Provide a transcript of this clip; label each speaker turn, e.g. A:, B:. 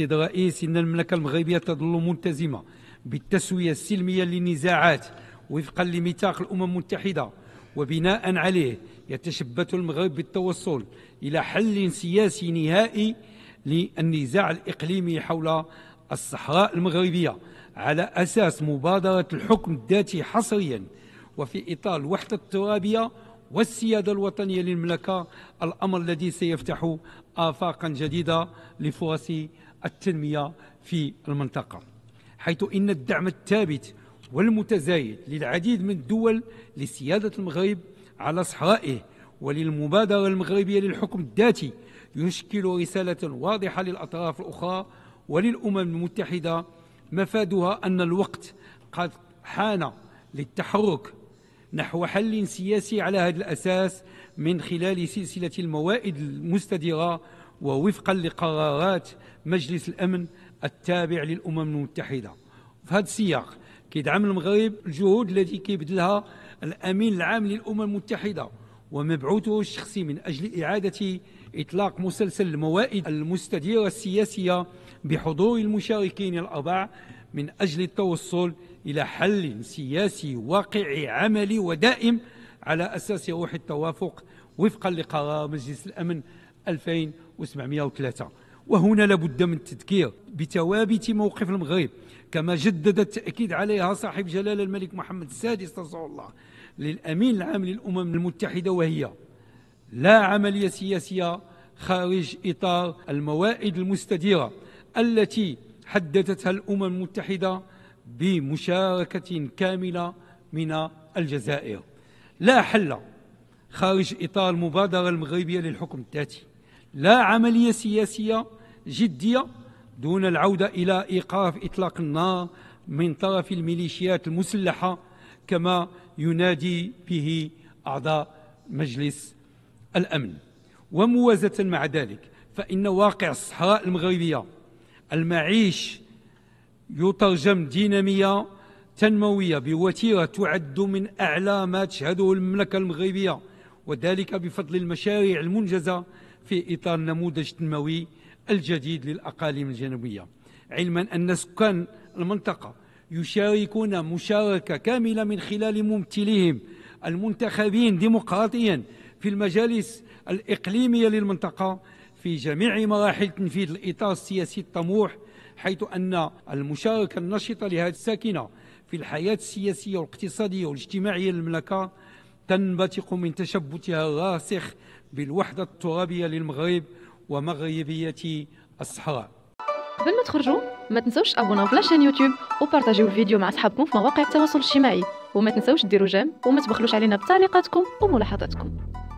A: سيد الرئيس إن المملكة المغربية تظل ملتزمة بالتسوية السلمية للنزاعات وفقا لميثاق الأمم المتحدة وبناء عليه يتشبث المغرب بالتوصل إلى حل سياسي نهائي للنزاع الإقليمي حول الصحراء المغربية على أساس مبادرة الحكم الذاتي حصريا وفي إطار الوحدة الترابية والسيادة الوطنية للمملكة الأمر الذي سيفتح آفاقا جديدة لفرص التنمية في المنطقة حيث إن الدعم الثابت والمتزايد للعديد من الدول لسيادة المغرب على صحرائه وللمبادرة المغربية للحكم الذاتي يشكل رسالة واضحة للأطراف الأخرى وللأمم المتحدة مفادها أن الوقت قد حان للتحرك نحو حل سياسي على هذا الأساس من خلال سلسلة الموائد المستديرة ووفقا لقرارات مجلس الأمن التابع للأمم المتحدة في هذا السياق كيدعم المغرب الجهود التي كيبذلها الأمين العام للأمم المتحدة ومبعوثه الشخصي من أجل إعادة إطلاق مسلسل الموائد المستديرة السياسية بحضور المشاركين الاربع من أجل التوصل إلى حل سياسي واقعي عملي ودائم على أساس روح التوافق وفقا لقرار مجلس الأمن 2703 وهنا لابد من التذكير بثوابت موقف المغرب كما جدد التأكيد عليها صاحب جلالة الملك محمد السادس نصر الله للأمين العام للأمم المتحدة وهي لا عملية سياسية خارج إطار الموائد المستديرة التي حددتها الأمم المتحدة بمشاركة كاملة من الجزائر لا حل خارج إطار المبادرة المغربية للحكم الذاتي لا عملية سياسية جدية دون العودة إلى إيقاف إطلاق النار من طرف الميليشيات المسلحة كما ينادي به أعضاء مجلس الأمن وموازة مع ذلك فإن واقع الصحراء المغربية المعيش يترجم دينامية تنموية بوتيرة تعد من أعلى ما تشهده المملكة المغربية وذلك بفضل المشاريع المنجزة في إطار النموذج التنموي الجديد للأقاليم الجنوبية علما أن سكان المنطقة يشاركون مشاركة كاملة من خلال ممثليهم المنتخبين ديمقراطيا في المجالس الإقليمية للمنطقة في جميع مراحل تنفيذ الإطار السياسي الطموح حيث أن المشاركة النشطة لهذه الساكنة في الحياة السياسية والاقتصادية والاجتماعية للمملكة تنبتق من تشبتها الراسخ بالوحدة الترابية للمغرب ومغربية الصحراء قبل ما تخرجوا ما تنسوش ابوناو في لاشين يوتيوب وبارطاجيو الفيديو مع صحابكم في مواقع التواصل الاجتماعي وما تنسوش ديروا جيم وما تبخلوش علينا بتعليقاتكم وملاحظاتكم